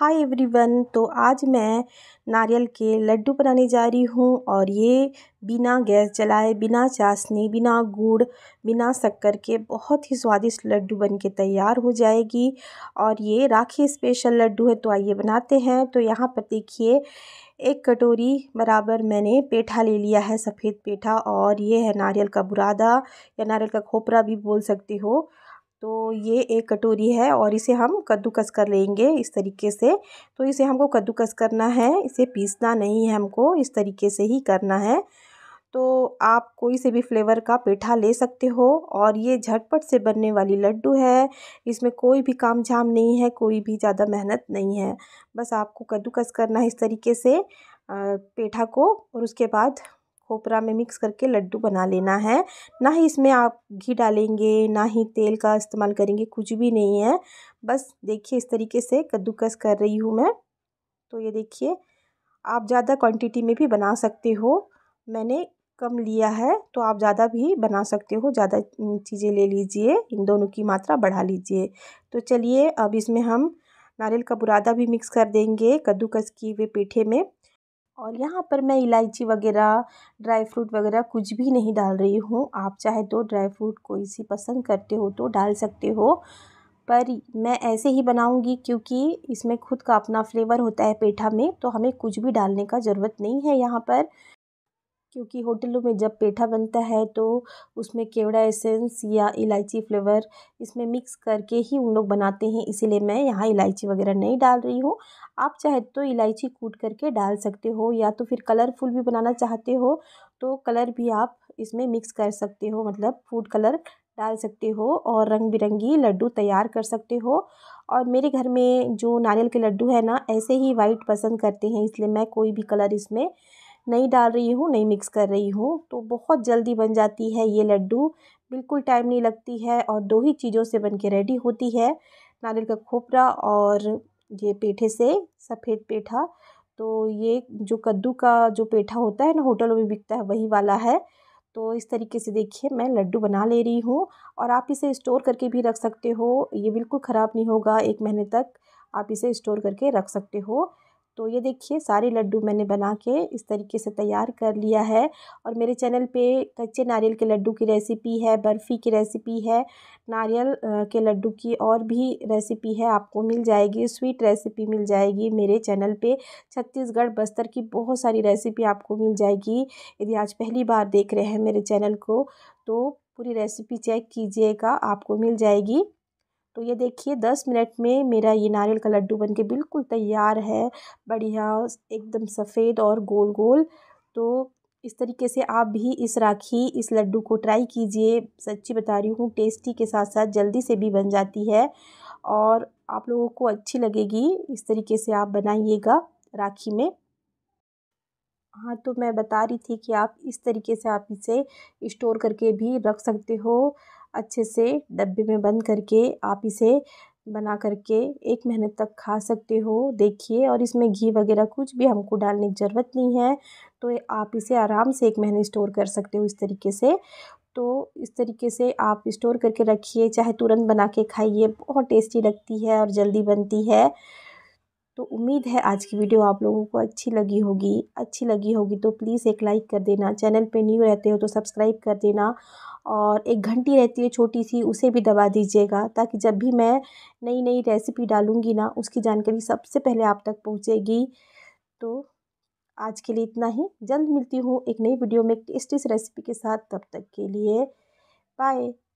hi everyone तो आज मैं नारियल के लड्डू बनाने जा रही हूँ और ये बिना गैस जलाए बिना चाशनी बिना गुड़ बिना शक्कर के बहुत ही स्वादिष्ट लड्डू बन के तैयार हो जाएगी और ये राखी स्पेशल लड्डू है तो आइए बनाते हैं तो यहाँ पर देखिए एक कटोरी बराबर मैंने पेठा ले लिया है सफ़ेद पेठा और ये है नारियल का बुरादा या नारियल का खोपरा भी बोल सकते हो तो ये एक कटोरी है और इसे हम कद्दूकस कर लेंगे इस तरीके से तो इसे हमको कद्दूकस करना है इसे पीसना नहीं है हमको इस तरीके से ही करना है तो आप कोई से भी फ्लेवर का पेठा ले सकते हो और ये झटपट से बनने वाली लड्डू है इसमें कोई भी काम झाम नहीं है कोई भी ज़्यादा मेहनत नहीं है बस आपको कद्दूकस करना है इस तरीके से पेठा को और उसके बाद खोपरा में मिक्स करके लड्डू बना लेना है ना ही इसमें आप घी डालेंगे ना ही तेल का इस्तेमाल करेंगे कुछ भी नहीं है बस देखिए इस तरीके से कद्दूकस कर रही हूँ मैं तो ये देखिए आप ज़्यादा क्वांटिटी में भी बना सकते हो मैंने कम लिया है तो आप ज़्यादा भी बना सकते हो ज़्यादा चीज़ें ले लीजिए इन दोनों की मात्रा बढ़ा लीजिए तो चलिए अब इसमें हम नारियल का बुरादा भी मिक्स कर देंगे कद्दूकस किए हुए पीठे में और यहाँ पर मैं इलायची वगैरह ड्राई फ्रूट वगैरह कुछ भी नहीं डाल रही हूँ आप चाहे तो ड्राई फ्रूट कोई सी पसंद करते हो तो डाल सकते हो पर मैं ऐसे ही बनाऊंगी क्योंकि इसमें खुद का अपना फ्लेवर होता है पेठा में तो हमें कुछ भी डालने का ज़रूरत नहीं है यहाँ पर क्योंकि होटलों में जब पेठा बनता है तो उसमें केवड़ा एसेंस या इलायची फ्लेवर इसमें मिक्स करके ही उन लोग बनाते हैं इसीलिए मैं यहाँ इलायची वगैरह नहीं डाल रही हूँ आप चाहे तो इलायची कूट करके डाल सकते हो या तो फिर कलरफुल भी बनाना चाहते हो तो कलर भी आप इसमें मिक्स कर सकते हो मतलब फूड कलर डाल सकते हो और रंग बिरंगी लड्डू तैयार कर सकते हो और मेरे घर में जो नारियल के लड्डू है ना ऐसे ही वाइट पसंद करते हैं इसलिए मैं कोई भी कलर इसमें नहीं डाल रही हूँ नहीं मिक्स कर रही हूँ तो बहुत जल्दी बन जाती है ये लड्डू बिल्कुल टाइम नहीं लगती है और दो ही चीज़ों से बन के रेडी होती है नारियल का खोपरा और ये पेठे से सफ़ेद पेठा तो ये जो कद्दू का जो पेठा होता है ना होटलों में बिकता है वही वाला है तो इस तरीके से देखिए मैं लड्डू बना ले रही हूँ और आप इसे स्टोर करके भी रख सकते हो ये बिल्कुल ख़राब नहीं होगा एक महीने तक आप इसे स्टोर करके रख सकते हो तो ये देखिए सारे लड्डू मैंने बना के इस तरीके से तैयार कर लिया है और मेरे चैनल पे कच्चे नारियल के लड्डू की रेसिपी है बर्फ़ी की रेसिपी है नारियल के लड्डू की और भी रेसिपी है आपको मिल जाएगी स्वीट रेसिपी मिल जाएगी मेरे चैनल पे छत्तीसगढ़ बस्तर की बहुत सारी रेसिपी आपको मिल जाएगी यदि आज पहली बार देख रहे हैं मेरे चैनल को तो पूरी रेसिपी चेक कीजिएगा आपको मिल जाएगी तो ये देखिए दस मिनट में मेरा ये नारियल का लड्डू बन के बिल्कुल तैयार है बढ़िया एकदम सफ़ेद और गोल गोल तो इस तरीके से आप भी इस राखी इस लड्डू को ट्राई कीजिए सच्ची बता रही हूँ टेस्टी के साथ साथ जल्दी से भी बन जाती है और आप लोगों को अच्छी लगेगी इस तरीके से आप बनाइएगा राखी में हाँ तो मैं बता रही थी कि आप इस तरीके से आप इसे स्टोर करके भी रख सकते हो अच्छे से डब्बे में बंद करके आप इसे बना करके एक महीने तक खा सकते हो देखिए और इसमें घी वगैरह कुछ भी हमको डालने की ज़रूरत नहीं है तो आप इसे आराम से एक महीने स्टोर कर सकते हो इस तरीके से तो इस तरीके से आप स्टोर करके रखिए चाहे तुरंत बना के खाइए बहुत टेस्टी लगती है और जल्दी बनती है तो उम्मीद है आज की वीडियो आप लोगों को अच्छी लगी होगी अच्छी लगी होगी तो प्लीज़ एक लाइक कर देना चैनल पे न्यू रहते हो तो सब्सक्राइब कर देना और एक घंटी रहती है छोटी सी उसे भी दबा दीजिएगा ताकि जब भी मैं नई नई रेसिपी डालूँगी ना उसकी जानकारी सबसे पहले आप तक पहुँचेगी तो आज के लिए इतना ही जल्द मिलती हूँ एक नई वीडियो में एक टेस्टी रेसिपी के साथ तब तक के लिए बाय